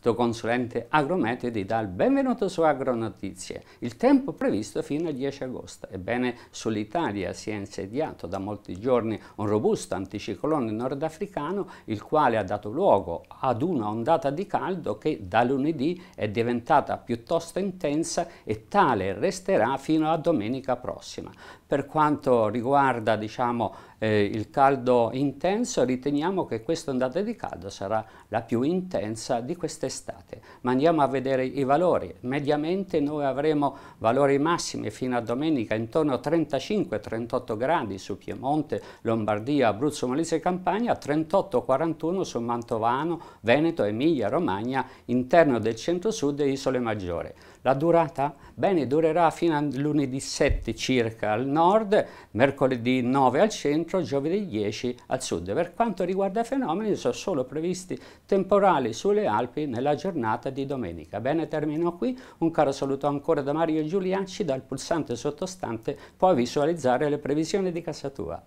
tuo consulente Agromete ti dà il benvenuto su Agronotizie. Il tempo previsto fino al 10 agosto. Ebbene, sull'Italia si è insediato da molti giorni un robusto anticiclone nordafricano, il quale ha dato luogo ad una ondata di caldo che da lunedì è diventata piuttosto intensa e tale resterà fino a domenica prossima. Per quanto riguarda diciamo, eh, il caldo intenso, riteniamo che questa ondata di caldo sarà la più intensa di queste quest'estate, ma andiamo a vedere i valori. Mediamente noi avremo valori massimi fino a domenica intorno a 35-38 gradi su Piemonte, Lombardia, Abruzzo, Molise e Campania, 38-41 su Mantovano, Veneto, Emilia, Romagna, interno del centro-sud e Isole Maggiore. La durata? Bene, durerà fino a lunedì 7 circa al nord, mercoledì 9 al centro, giovedì 10 al sud. Per quanto riguarda i fenomeni, sono solo previsti temporali sulle Alpi nel nella giornata di domenica. Bene, termino qui. Un caro saluto ancora da Mario Giulianci dal pulsante sottostante puoi visualizzare le previsioni di casa tua.